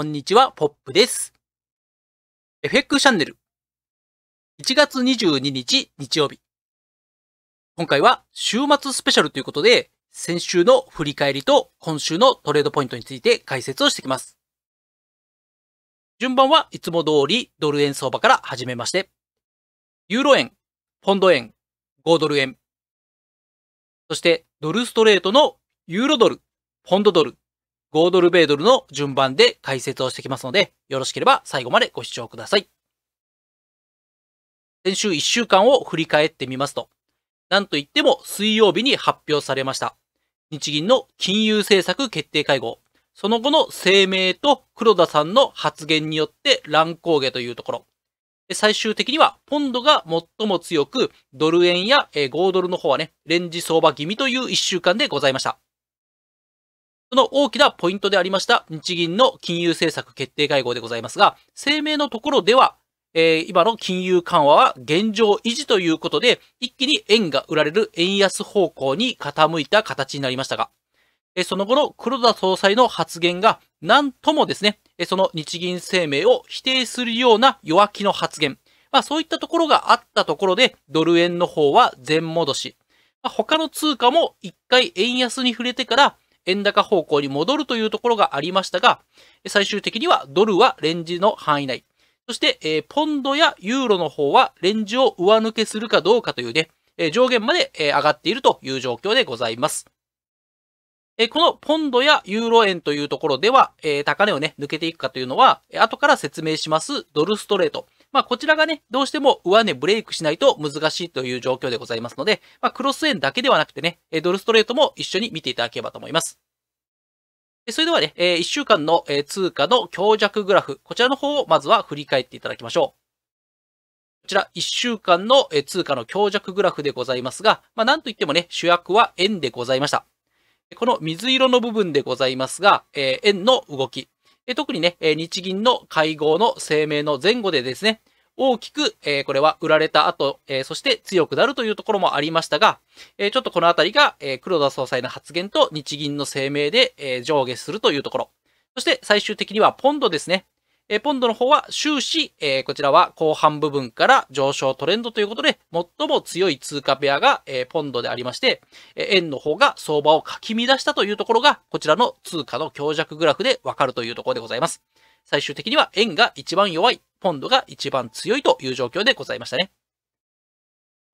こんにちは、ポップです。FX チャンネル。1月22日日曜日。今回は週末スペシャルということで、先週の振り返りと今週のトレードポイントについて解説をしてきます。順番はいつも通りドル円相場から始めまして、ユーロ円、ポンド円、5ドル円、そしてドルストレートのユーロドル、ポンドドル、5ドル米ドルの順番で解説をしてきますので、よろしければ最後までご視聴ください。先週1週間を振り返ってみますと、なんといっても水曜日に発表されました。日銀の金融政策決定会合、その後の声明と黒田さんの発言によって乱高下というところ。最終的にはポンドが最も強く、ドル円や5ドルの方はね、レンジ相場気味という1週間でございました。その大きなポイントでありました日銀の金融政策決定会合でございますが、声明のところでは、えー、今の金融緩和は現状維持ということで、一気に円が売られる円安方向に傾いた形になりましたが、えー、その後の黒田総裁の発言が、なんともですね、その日銀声明を否定するような弱気の発言、まあ、そういったところがあったところで、ドル円の方は全戻し、まあ、他の通貨も一回円安に触れてから、円高方向に戻るというところがありましたが、最終的にはドルはレンジの範囲内。そして、えポンドやユーロの方はレンジを上抜けするかどうかというね、え上限まで、え上がっているという状況でございます。えこのポンドやユーロ円というところでは、え高値をね、抜けていくかというのは、後から説明しますドルストレート。まあ、こちらがね、どうしても上値ブレイクしないと難しいという状況でございますので、まあ、クロス円だけではなくてね、ドルストレートも一緒に見ていただければと思います。それではね、1週間の通貨の強弱グラフ、こちらの方をまずは振り返っていただきましょう。こちら1週間の通貨の強弱グラフでございますが、まあ、なんといってもね、主役は円でございました。この水色の部分でございますが、え円の動き。え特にね、え日銀の会合の声明の前後でですね、大きく、えこれは売られた後、えそして強くなるというところもありましたが、えちょっとこのあたりが、え黒田総裁の発言と日銀の声明で、え上下するというところ。そして最終的にはポンドですね。えポンドの方は終始、えこちらは後半部分から上昇トレンドということで、最も強い通貨ペアが、えポンドでありまして、え円の方が相場をかき乱したというところが、こちらの通貨の強弱グラフでわかるというところでございます。最終的には円が一番弱い、ポンドが一番強いという状況でございましたね。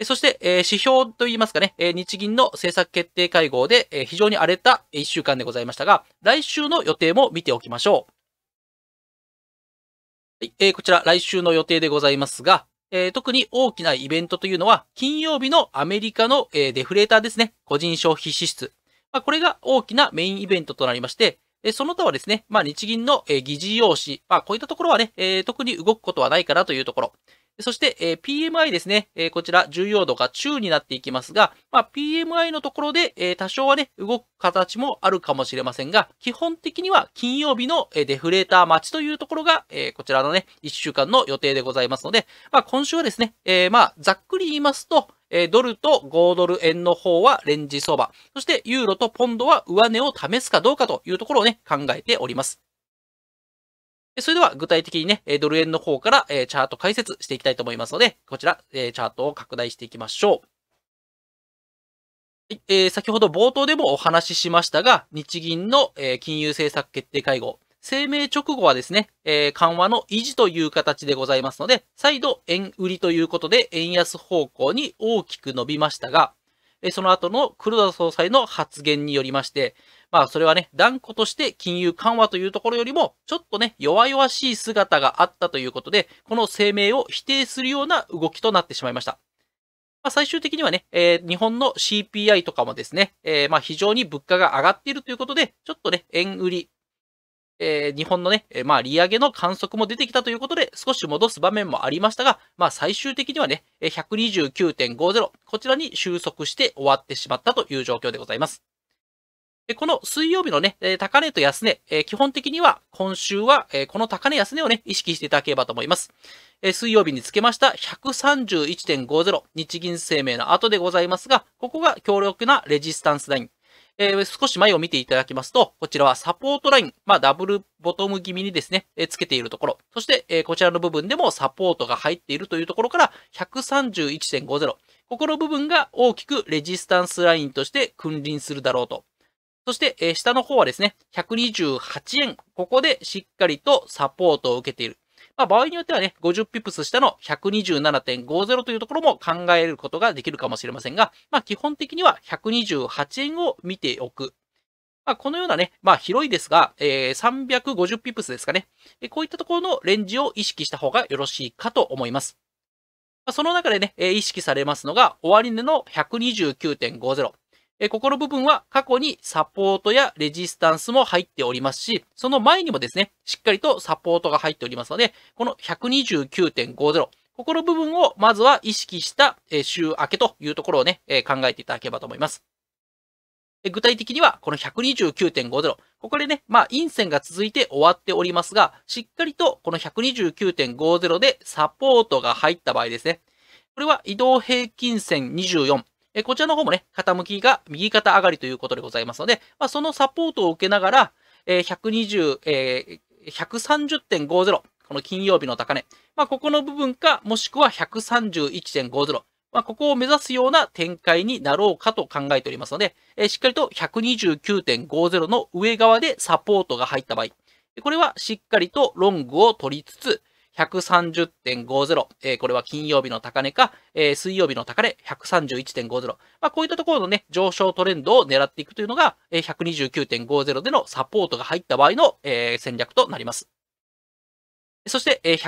そして、え指標といいますかね、え日銀の政策決定会合で、え非常に荒れた1週間でございましたが、来週の予定も見ておきましょう。はい、えー、こちら来週の予定でございますが、えー、特に大きなイベントというのは、金曜日のアメリカの、えー、デフレーターですね、個人消費支出。まあ、これが大きなメインイベントとなりまして、えー、その他はですね、まあ、日銀の、え議事要旨、まあ、こういったところはね、え特に動くことはないかなというところ。そして、えー、PMI ですね、えー、こちら重要度が中になっていきますが、まあ、PMI のところで、えー、多少はね、動く形もあるかもしれませんが、基本的には金曜日の、えー、デフレーター待ちというところが、えー、こちらのね、1週間の予定でございますので、まあ、今週はですね、えー、まあ、ざっくり言いますと、えドルと5ドル円の方はレンジ相場、そしてユーロとポンドは上値を試すかどうかというところをね、考えております。それでは具体的にね、ドル円の方から、えチャート解説していきたいと思いますので、こちら、えチャートを拡大していきましょう。はいえー、先ほど冒頭でもお話ししましたが、日銀の、え金融政策決定会合、声明直後はですね、え緩和の維持という形でございますので、再度円売りということで円安方向に大きく伸びましたが、その後の黒田総裁の発言によりまして、まあそれはね、断固として金融緩和というところよりも、ちょっとね、弱々しい姿があったということで、この声明を否定するような動きとなってしまいました。まあ、最終的にはね、えー、日本の CPI とかもですね、えー、まあ非常に物価が上がっているということで、ちょっとね、円売り、えー、日本のね、えー、まあ、利上げの観測も出てきたということで、少し戻す場面もありましたが、まあ、最終的にはね、129.50、こちらに収束して終わってしまったという状況でございます。この水曜日のね、高値と安値、基本的には今週はこの高値安値をね、意識していただければと思います。水曜日につけました131.50、日銀生命の後でございますが、ここが強力なレジスタンスライン。えー、少し前を見ていただきますと、こちらはサポートライン、まあ、ダブルボトム気味にですね、えー、つけているところ、そして、えー、こちらの部分でもサポートが入っているというところから131.50、ここの部分が大きくレジスタンスラインとして君臨するだろうと。そして、えー、下の方はですね、128円、ここでしっかりとサポートを受けている。まあ、場合によってはね、50ピプス下の127.50というところも考えることができるかもしれませんが、まあ、基本的には128円を見ておくまあ、このようなね、まあ、広いですが、えー、350ピプスですかね、こういったところのレンジを意識した方がよろしいかと思います。その中でね、意識されますのが、終値の129.50。ここの部分は過去にサポートやレジスタンスも入っておりますし、その前にもですね、しっかりとサポートが入っておりますので、この129.50、ここの部分をまずは意識した週明けというところをね、考えていただければと思います。具体的には、この129.50。ここでね、まあ、陰線が続いて終わっておりますが、しっかりとこの129.50でサポートが入った場合ですね。これは移動平均線24。えこちらの方もね、傾きが右肩上がりということでございますので、まあ、そのサポートを受けながら、え120、えー、130.50、この金曜日の高値、まあ、ここの部分か、もしくは131.50、まあ、ここを目指すような展開になろうかと考えておりますので、えしっかりと129.50の上側でサポートが入った場合、これはしっかりとロングを取りつつ、130.50、えー、これは金曜日の高値か、えー、水曜日の高値131.50、まあ、こういったところのね、上昇トレンドを狙っていくというのが、えー、129.50でのサポートが入った場合の、えー、戦略となります。そして、えー、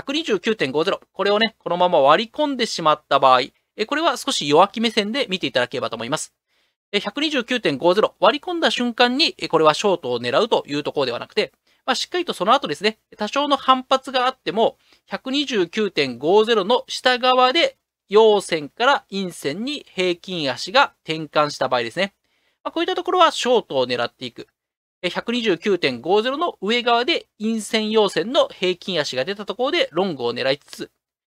129.50、これをね、このまま割り込んでしまった場合、えー、これは少し弱気目線で見ていただければと思います。129.50割り込んだ瞬間に、これはショートを狙うというところではなくて、まあ、しっかりとその後ですね、多少の反発があっても、129.50の下側で陽線から陰線に平均足が転換した場合ですね。まあ、こういったところはショートを狙っていく。129.50の上側で陰線陽線の平均足が出たところでロングを狙いつつ、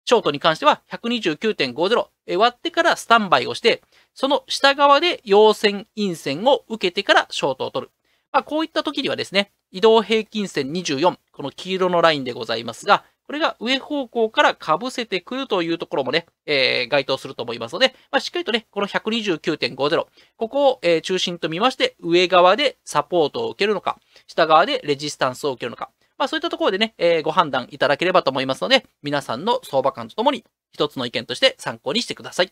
ショートに関しては129.50割ってからスタンバイをして、その下側で陽線陰線を受けてからショートを取る。まあ、こういった時にはですね、移動平均線24、この黄色のラインでございますが、これが上方向から被せてくるというところもね、えー、該当すると思いますので、まあ、しっかりとね、この129.50、ここを、えー、中心と見まして、上側でサポートを受けるのか、下側でレジスタンスを受けるのか、まあそういったところでね、えー、ご判断いただければと思いますので、皆さんの相場感とともに一つの意見として参考にしてください。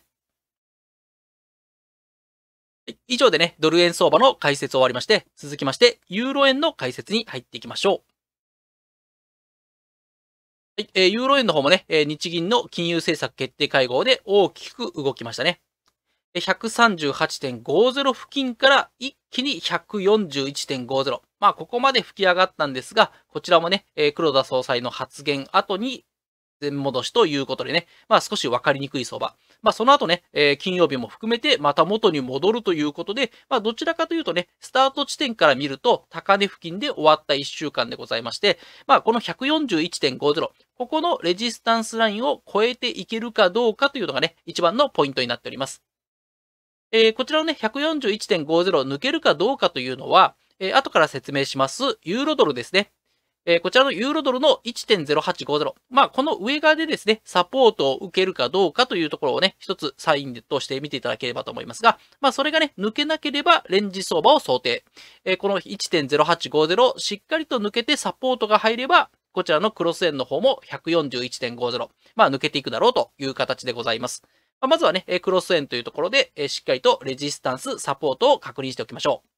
以上でね、ドル円相場の解説を終わりまして、続きまして、ユーロ円の解説に入っていきましょう。はい、えー、ユーロ円の方もね、えー、日銀の金融政策決定会合で大きく動きましたね。138.50付近から一気に141.50。まあ、ここまで吹き上がったんですが、こちらもね、えー、黒田総裁の発言後に全戻しということでね、まあ少し分かりにくい相場。まあその後ね、えー、金曜日も含めてまた元に戻るということで、まあどちらかというとね、スタート地点から見ると高値付近で終わった1週間でございまして、まあこの141.50、ここのレジスタンスラインを超えていけるかどうかというのがね、一番のポイントになっております。えー、こちらのね、141.50を抜けるかどうかというのは、えー、後から説明します、ユーロドルですね。えー、こちらのユーロドルの1.0850。まあ、この上側でですね、サポートを受けるかどうかというところをね、一つサインとして見ていただければと思いますが、まあ、それがね、抜けなければレンジ相場を想定。えー、この1.0850をしっかりと抜けてサポートが入れば、こちらのクロス円の方も141.50。まあ、抜けていくだろうという形でございます。まあ、まずはね、クロス円というところで、しっかりとレジスタンス、サポートを確認しておきましょう。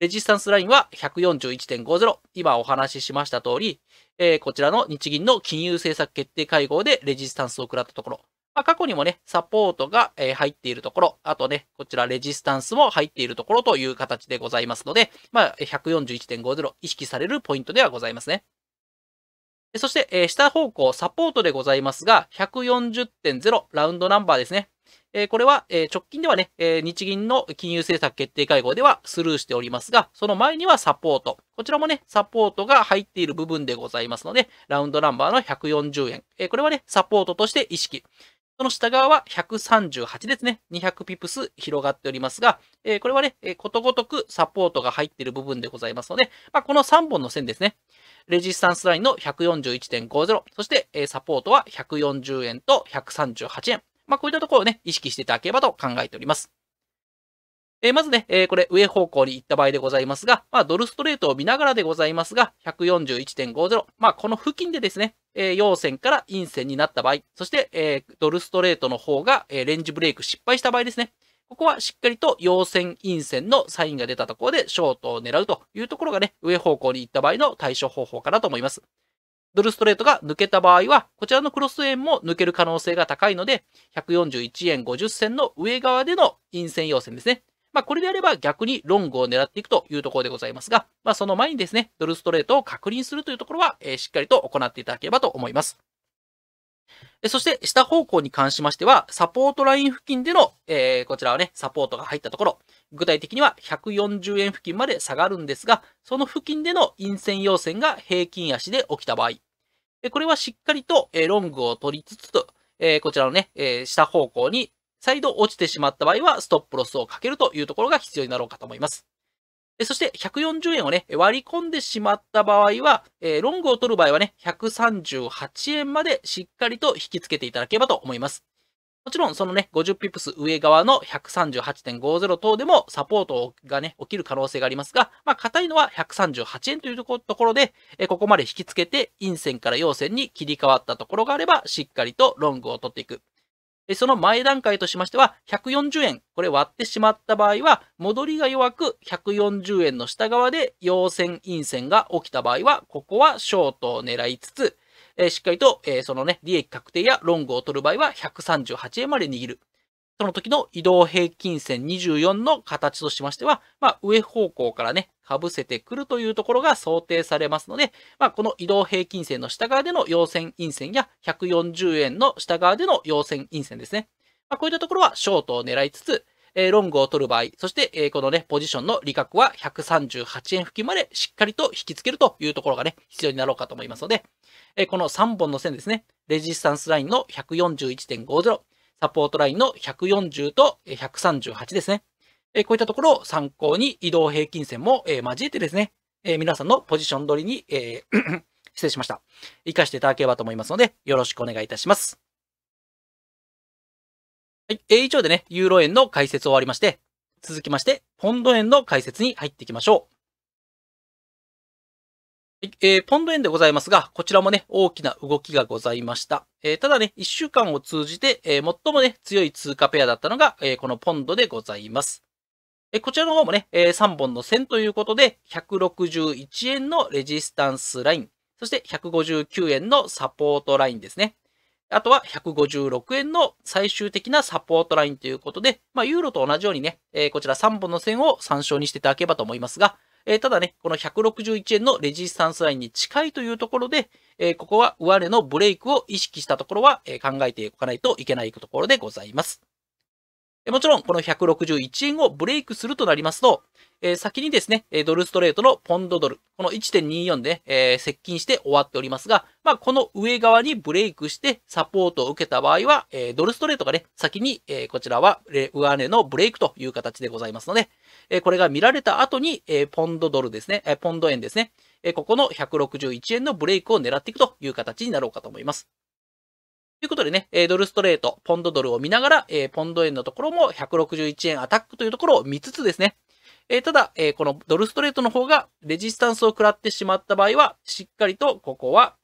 レジスタンスラインは141.50。今お話ししました通り、えー、こちらの日銀の金融政策決定会合でレジスタンスを食らったところ。まあ、過去にもね、サポートが、入っているところ、あとね、こちらレジスタンスも入っているところという形でございますので、まあ、141.50意識されるポイントではございますね。そして、えー、下方向、サポートでございますが、140.0ラウンドナンバーですね。えー、これは、えー、直近ではね、え日銀の金融政策決定会合ではスルーしておりますが、その前にはサポート。こちらもね、サポートが入っている部分でございますので、ラウンドナンバーの140円。えこれはね、サポートとして意識。その下側は138ですね。200ピプス広がっておりますが、えー、これはね、えー、ことごとくサポートが入っている部分でございますので、まあ、この3本の線ですね。レジスタンスラインの141.50、そして、えサポートは140円と138円。まあ、こういったところをね、意識していただければと考えております。えまずね、えこれ上方向に行った場合でございますが、まあ、ドルストレートを見ながらでございますが、141.50、まあ、この付近でですね、え陽線から陰線になった場合、そして、えドルストレートの方が、えレンジブレイク失敗した場合ですね、ここはしっかりと陽線、陰線のサインが出たところでショートを狙うというところがね、上方向に行った場合の対処方法かなと思います。ドルストレートが抜けた場合は、こちらのクロス円も抜ける可能性が高いので、141円50銭の上側での陰線陽線ですね。まあ、これであれば逆にロングを狙っていくというところでございますが、まあ、その前にですね、ドルストレートを確認するというところは、えー、しっかりと行っていただければと思います。そして、下方向に関しましては、サポートライン付近での、えー、こちらはね、サポートが入ったところ、具体的には140円付近まで下がるんですが、その付近での陰線要線が平均足で起きた場合、これはしっかりと、えー、ロングを取りつつと、えー、こちらのね、えー、下方向に再度落ちてしまった場合は、ストップロスをかけるというところが必要になろうかと思います。そして140円をね、割り込んでしまった場合は、えロングを取る場合はね、138円までしっかりと引き付けていただければと思います。もちろん、そのね、50ピプス上側の138.50等でもサポートがね、起きる可能性がありますが、まあ、硬いのは138円というところで、えここまで引き付けて、陰線から陽線に切り替わったところがあれば、しっかりとロングを取っていく。その前段階としましては、140円、これ割ってしまった場合は、戻りが弱く140円の下側で陽線、陰線が起きた場合は、ここはショートを狙いつつ、しっかりと、そのね、利益確定やロングを取る場合は、138円まで握る。その時の移動平均線24の形としましては、まあ、上方向からね、かぶせてくるというところが想定されますので、まあ、この移動平均線の下側での陽線陰線や140円の下側での陽線陰線ですね。まあ、こういったところはショートを狙いつつ、えー、ロングを取る場合、そして、えー、このね、ポジションの利確は138円付近までしっかりと引きつけるというところがね、必要になろうかと思いますので、えー、この3本の線ですね、レジスタンスラインの141.50、サポートラインの140と138ですね。えこういったところを参考に移動平均線も、え交えてですね、え皆さんのポジション取りに、え 失礼しました。活かしていただければと思いますので、よろしくお願いいたします。はい。えー、以上でね、ユーロ円の解説を終わりまして、続きまして、ポンド円の解説に入っていきましょう。はい、えー、ポンド円でございますが、こちらもね、大きな動きがございました。えー、ただね、1週間を通じて、えー、最もね、強い通貨ペアだったのが、えー、このポンドでございます。こちらの方もね、3本の線ということで、161円のレジスタンスライン、そして159円のサポートラインですね。あとは156円の最終的なサポートラインということで、まあ、ユーロと同じようにね、こちら3本の線を参照にしていただければと思いますが、ただね、この161円のレジスタンスラインに近いというところで、ここは上値のブレイクを意識したところは、考えておかないといけないところでございます。もちろん、この161円をブレイクするとなりますと、えー、先にですね、ドルストレートのポンドドル、この1.24で、ね、えー、接近して終わっておりますが、まあ、この上側にブレイクしてサポートを受けた場合は、えー、ドルストレートがね、先に、えこちらは上値のブレイクという形でございますので、えこれが見られた後に、えポンドドルですね、えポンド円ですね、えここの161円のブレイクを狙っていくという形になろうかと思います。ということでね、ドルストレート、ポンドドルを見ながら、ポンド円のところも161円アタックというところを見つつですね、ただ、このドルストレートの方がレジスタンスを食らってしまった場合は、しっかりとここは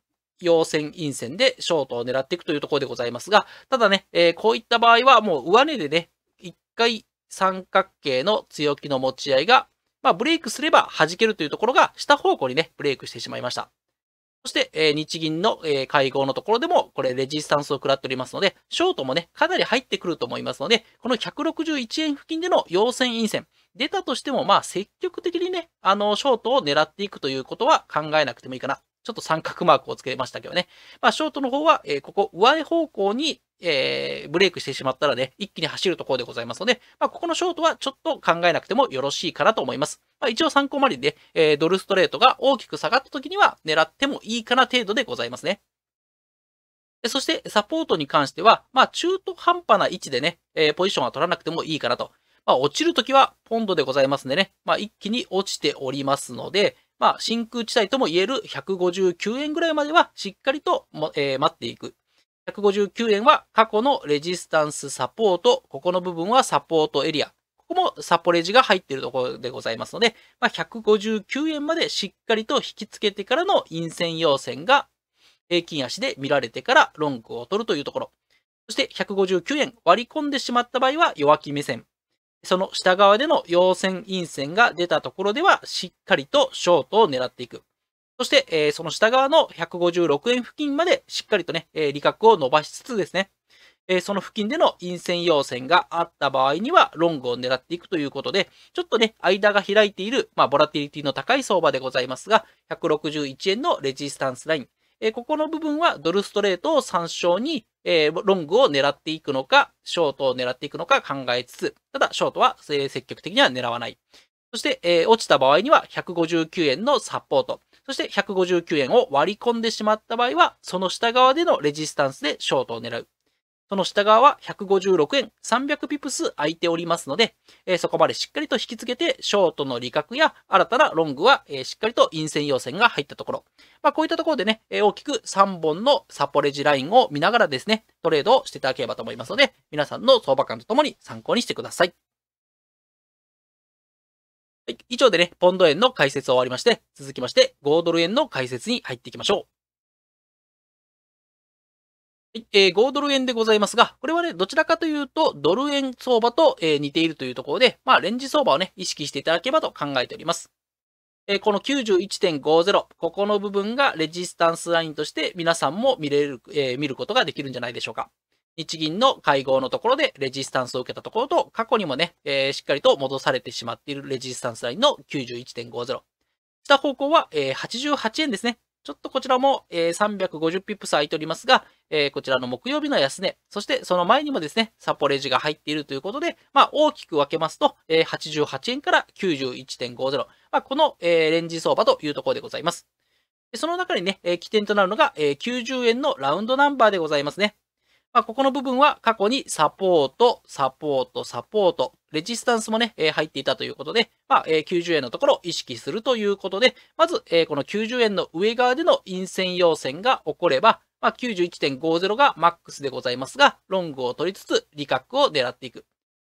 陽線陰線でショートを狙っていくというところでございますが、ただね、こういった場合はもう上値でね、一回三角形の強気の持ち合いが、まあブレイクすれば弾けるというところが下方向にね、ブレイクしてしまいました。そして、え日銀の、え会合のところでも、これ、レジスタンスを食らっておりますので、ショートもね、かなり入ってくると思いますので、この161円付近での陽線陰線、出たとしても、まあ、積極的にね、あの、ショートを狙っていくということは考えなくてもいいかな。ちょっと三角マークをつけましたけどね。まあ、ショートの方は、えここ、上方向にえー、ブレイクしてしまったらね、一気に走るところでございますので、まあ、ここのショートはちょっと考えなくてもよろしいかなと思います。まあ、一応参考までにね、えー、ドルストレートが大きく下がった時には狙ってもいいかな程度でございますね。そして、サポートに関しては、まあ、中途半端な位置でね、えー、ポジションは取らなくてもいいかなと。まあ、落ちるときは、ポンドでございますんでね、まあ、一気に落ちておりますので、まあ、真空地帯とも言える159円ぐらいまでは、しっかりと、えー、待っていく159円は過去のレジスタンスサポート。ここの部分はサポートエリア。ここもサポレジが入っているところでございますので、まあ、159円までしっかりと引き付けてからの陰線要線が平均足で見られてからロングを取るというところ。そして159円割り込んでしまった場合は弱気目線。その下側での陽線陰線が出たところではしっかりとショートを狙っていく。そして、えー、その下側の156円付近までしっかりとね、えー、利確を伸ばしつつですね、えー、その付近での陰線要線があった場合には、ロングを狙っていくということで、ちょっとね、間が開いている、まあ、ボラティリティの高い相場でございますが、161円のレジスタンスライン、えー、ここの部分はドルストレートを参照に、えー、ロングを狙っていくのか、ショートを狙っていくのか考えつつ、ただ、ショートは、えー、積極的には狙わない。そして、えー、落ちた場合には159円のサポート。そして159円を割り込んでしまった場合は、その下側でのレジスタンスでショートを狙う。その下側は156円300ピプス空いておりますので、えー、そこまでしっかりと引きつけて、ショートの利確や新たなロングは、えー、しっかりと陰線要線が入ったところ。まあ、こういったところでね、えー、大きく3本のサポレジラインを見ながらですね、トレードをしていただければと思いますので、皆さんの相場感とともに参考にしてください。はい、以上でね、ポンド円の解説を終わりまして、続きまして5ドル円の解説に入っていきましょう。はいえー、5ドル円でございますが、これはね、どちらかというと、ドル円相場と、えー、似ているというところで、まあ、レンジ相場をね、意識していただければと考えております。えー、この91.50、ここの部分がレジスタンスラインとして皆さんも見れる、えー、見ることができるんじゃないでしょうか。日銀の会合のところでレジスタンスを受けたところと、過去にもね、えー、しっかりと戻されてしまっているレジスタンスラインの91.50。下方向は、えー、88円ですね。ちょっとこちらも、えー、350ピップス空いておりますが、えー、こちらの木曜日の安値、そしてその前にもですね、サポレジが入っているということで、まあ、大きく分けますと、えー、88円から91.50。まあ、この、えー、レンジ相場というところでございます。その中にね、えー、起点となるのが、えー、90円のラウンドナンバーでございますね。まあ、ここの部分は過去にサポート、サポート、サポート、レジスタンスもね、えー、入っていたということで、まあ、えー、90円のところを意識するということで、まず、えー、この90円の上側での陰線要線が起これば、まあ、91.50がマックスでございますが、ロングを取りつつ、利確を狙っていく。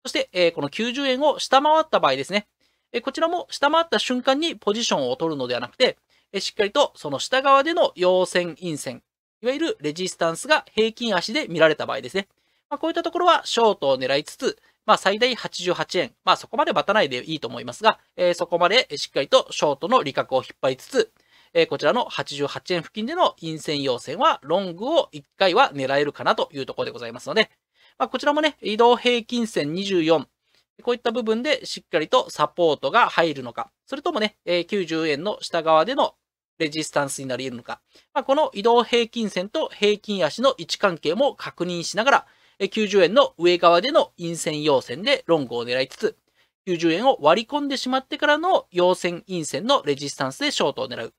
そして、えー、この90円を下回った場合ですね、えこちらも下回った瞬間にポジションを取るのではなくて、えしっかりとその下側での陽線陰線、いわゆるレジスタンスが平均足で見られた場合ですね。まあ、こういったところはショートを狙いつつ、まあ、最大88円。まあ、そこまで待たないでいいと思いますが、えー、そこまでしっかりとショートの利確を引っ張りつつ、えー、こちらの88円付近での陰線要線は、ロングを1回は狙えるかなというところでございますので、まあ、こちらもね、移動平均線24、こういった部分でしっかりとサポートが入るのか、それともね、90円の下側でのレジスタンスになり得るのか、まあ、この移動平均線と平均足の位置関係も確認しながら、90円の上側での陰線陽線でロングを狙いつつ、90円を割り込んでしまってからの陽線陰線のレジスタンスでショートを狙う。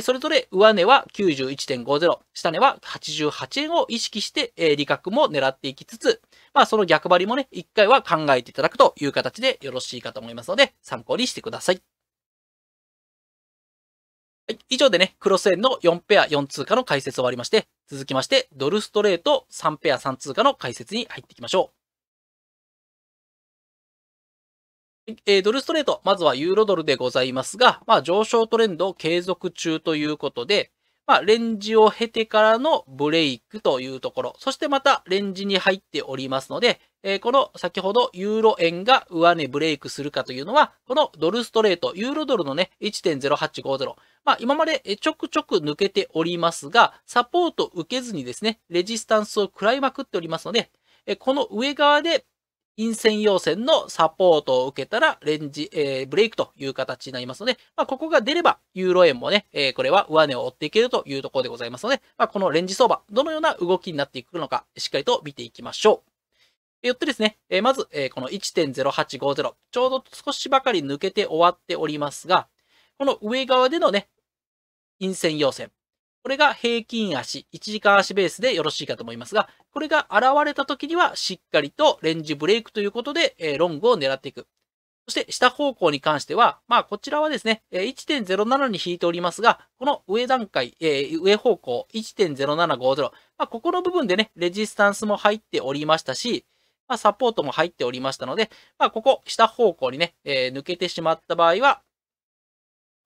それぞれ上値は91.50、下値は88円を意識して、えー、利確も狙っていきつつ、まあその逆張りもね、一回は考えていただくという形でよろしいかと思いますので、参考にしてください。はい、以上でね、クロス円の4ペア4通貨の解説終わりまして、続きまして、ドルストレート3ペア3通貨の解説に入っていきましょう。えー、ドルストレート、まずはユーロドルでございますが、まあ、上昇トレンド継続中ということで、まあ、レンジを経てからのブレイクというところ、そしてまたレンジに入っておりますので、えー、この先ほどユーロ円が上値ブレイクするかというのは、このドルストレート、ユーロドルのね、1.0850。まあ、今までちょくちょく抜けておりますが、サポート受けずにですね、レジスタンスを食らいまくっておりますので、この上側で陰線陽線のサポートを受けたら、レンジ、えー、ブレイクという形になりますので、まあ、ここが出れば、ユーロ円もね、えー、これは上値を追っていけるというところでございますので、まあ、このレンジ相場、どのような動きになっていくのか、しっかりと見ていきましょう。よってですね、えー、まず、えー、この1.0850、ちょうど少しばかり抜けて終わっておりますが、この上側でのね、陰線陽線、これが平均足、1時間足ベースでよろしいかと思いますが、これが現れた時にはしっかりとレンジブレイクということで、えロングを狙っていく。そして下方向に関しては、まあこちらはですね、1.07に引いておりますが、この上段階、え上方向1.0750、まあ、ここの部分でね、レジスタンスも入っておりましたし、まあ、サポートも入っておりましたので、まあ、ここ、下方向にね、えー、抜けてしまった場合は、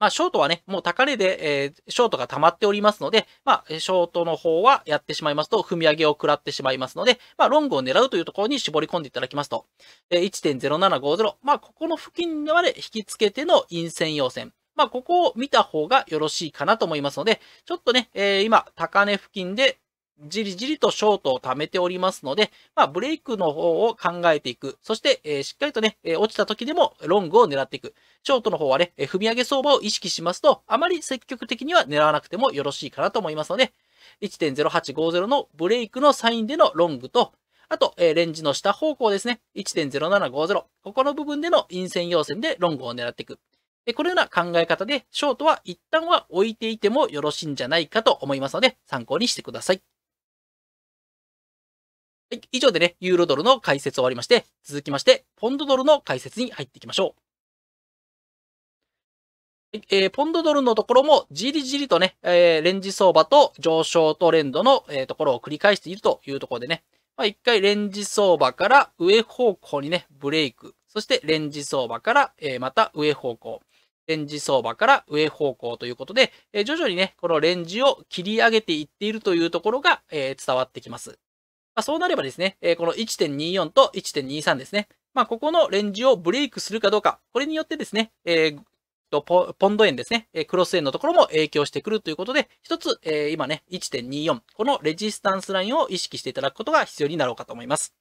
まあ、ショートはね、もう高値で、えー、ショートが溜まっておりますので、まあ、ショートの方はやってしまいますと、踏み上げを食らってしまいますので、まあ、ロングを狙うというところに絞り込んでいただきますと、えー、1.0750、まあ、ここの付近まで引きつけての陰線要線。まあ、ここを見た方がよろしいかなと思いますので、ちょっとね、えー、今、高値付近でじりじりとショートを貯めておりますので、まあ、ブレイクの方を考えていく。そして、えー、しっかりとね、えー、落ちた時でもロングを狙っていく。ショートの方はね、えー、踏み上げ相場を意識しますと、あまり積極的には狙わなくてもよろしいかなと思いますので、1.0850のブレイクのサインでのロングと、あと、えー、レンジの下方向ですね、1.0750。ここの部分での陰線要線でロングを狙っていく。このような考え方で、ショートは一旦は置いていてもよろしいんじゃないかと思いますので、参考にしてください。以上でね、ユーロドルの解説終わりまして、続きまして、ポンドドルの解説に入っていきましょう。えー、ポンドドルのところもじりじりとね、えー、レンジ相場と上昇トレンドの、えー、ところを繰り返しているというところでね、まあ、一回レンジ相場から上方向にね、ブレイク。そしてレンジ相場から、えー、また上方向。レンジ相場から上方向ということで、えー、徐々にね、このレンジを切り上げていっているというところが、えー、伝わってきます。まあ、そうなればですね、えー、この1.24と1.23ですね。まあ、ここのレンジをブレイクするかどうか、これによってですね、えーポンド円ですね、クロス円のところも影響してくるということで、一つ、えー、今ね、1.24、このレジスタンスラインを意識していただくことが必要になろうかと思います。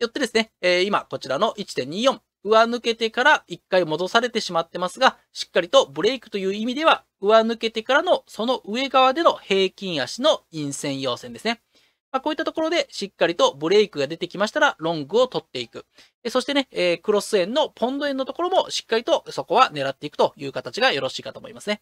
よってですね、えー、今、こちらの1.24、上抜けてから一回戻されてしまってますが、しっかりとブレイクという意味では、上抜けてからのその上側での平均足の陰線要線ですね。まあ、こういったところでしっかりとブレイクが出てきましたらロングを取っていく。そしてね、えー、クロス円のポンド円のところもしっかりとそこは狙っていくという形がよろしいかと思いますね。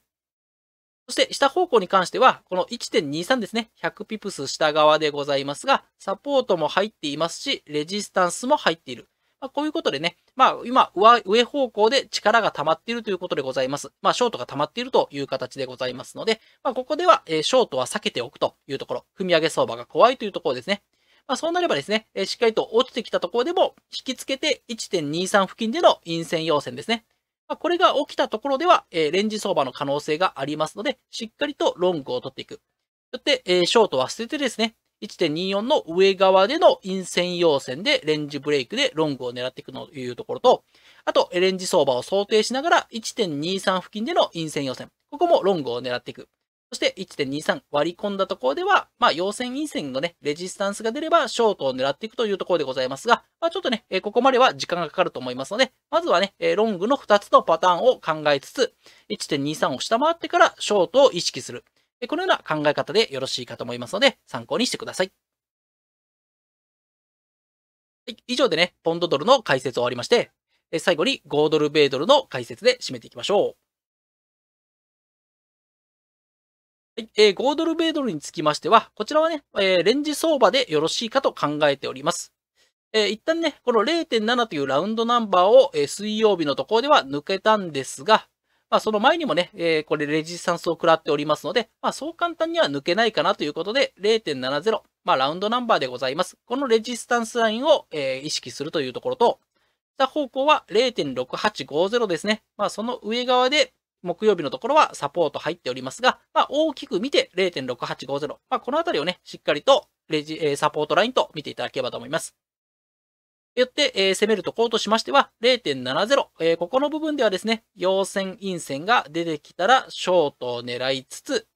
そして下方向に関しては、この1.23ですね、100ピプス下側でございますが、サポートも入っていますし、レジスタンスも入っている。まあ、こういうことでね、まあ今、上方向で力が溜まっているということでございます。まあ、ショートが溜まっているという形でございますので、まあ、ここでは、えショートは避けておくというところ、踏み上げ相場が怖いというところですね。まあ、そうなればですね、えしっかりと落ちてきたところでも、引きつけて1.23付近での陰線要線ですね。まあ、これが起きたところでは、えレンジ相場の可能性がありますので、しっかりとロングを取っていく。よって、えショートは捨ててですね、1.24の上側での陰線陽線でレンジブレイクでロングを狙っていくというところと、あと、レンジ相場を想定しながら1.23付近での陰線陽線。ここもロングを狙っていく。そして1.23割り込んだところでは、まあ、陽線陰線のね、レジスタンスが出れば、ショートを狙っていくというところでございますが、まあ、ちょっとね、ここまでは時間がかかると思いますので、まずはね、ロングの2つのパターンを考えつつ、1.23を下回ってからショートを意識する。このような考え方でよろしいかと思いますので、参考にしてください。以上でね、ポンドドルの解説終わりまして、最後に5ドル米ドルの解説で締めていきましょう。はいえー、5ドル米ドルにつきましては、こちらはね、えー、レンジ相場でよろしいかと考えております。えー、一旦ね、この0.7というラウンドナンバーを、え水曜日のところでは抜けたんですが、まあ、その前にもね、えー、これレジスタンスを食らっておりますので、まあ、そう簡単には抜けないかなということで、0.70、まあ、ラウンドナンバーでございます。このレジスタンスラインを、えー、意識するというところと、下方向は0.6850ですね。まあ、その上側で、木曜日のところはサポート入っておりますが、まあ、大きく見て0.6850。まあ、このあたりをね、しっかりとレジ、サポートラインと見ていただければと思います。よって、えー、攻めるところとしましては、0.70、えー、ここの部分ではですね、陽線、陰線が出てきたら、ショートを狙いつつ、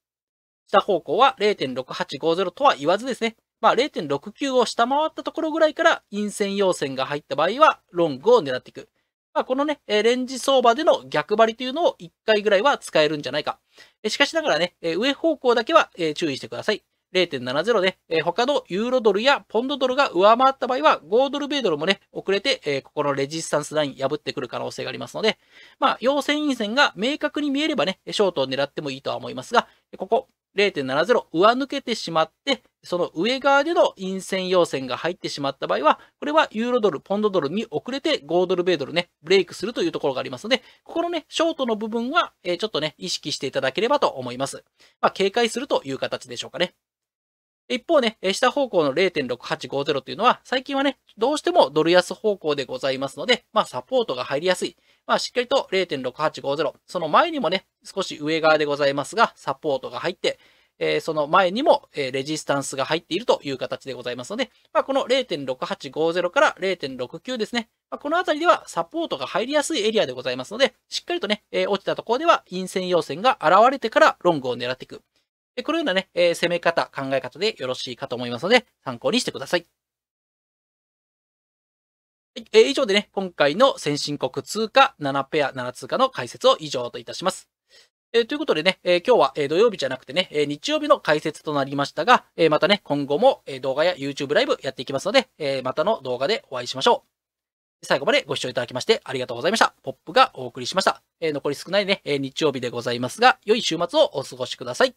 下方向は0.6850とは言わずですね、まあ、0.69を下回ったところぐらいから、陰線、陽線が入った場合は、ロングを狙っていく。まあ、このね、レンジ相場での逆張りというのを1回ぐらいは使えるんじゃないか。しかしながらね、上方向だけは注意してください。0.70で、えー、他のユーロドルやポンドドルが上回った場合は、5ドル米ドルもね、遅れて、えー、ここのレジスタンスライン破ってくる可能性がありますので、まあ、陽線陰線が明確に見えればね、ショートを狙ってもいいとは思いますが、ここ、0.70上抜けてしまって、その上側での陰線要線が入ってしまった場合は、これはユーロドル、ポンドドルに遅れて5ドル、米ドルね、ブレイクするというところがありますので、ここのね、ショートの部分は、えー、ちょっとね、意識していただければと思います。まあ、警戒するという形でしょうかね。一方ね、下方向の0.6850というのは、最近はね、どうしてもドル安方向でございますので、まあサポートが入りやすい。まあしっかりと0.6850、その前にもね、少し上側でございますが、サポートが入って、えー、その前にも、えー、レジスタンスが入っているという形でございますので、まあ、この0.6850から0.69ですね。まあ、このあたりではサポートが入りやすいエリアでございますので、しっかりとね、えー、落ちたところでは陰線要線が現れてからロングを狙っていく。でこのようなね、え攻め方、考え方でよろしいかと思いますので、参考にしてください。はい、え以上でね、今回の先進国通貨7ペア7通貨の解説を以上といたします。えー、ということでね、えー、今日は、え土曜日じゃなくてね、え日曜日の解説となりましたが、えまたね、今後も、え動画や YouTube ライブやっていきますので、えまたの動画でお会いしましょう。最後までご視聴いただきましてありがとうございました。ポップがお送りしました。え残り少ないね、え日曜日でございますが、良い週末をお過ごしください。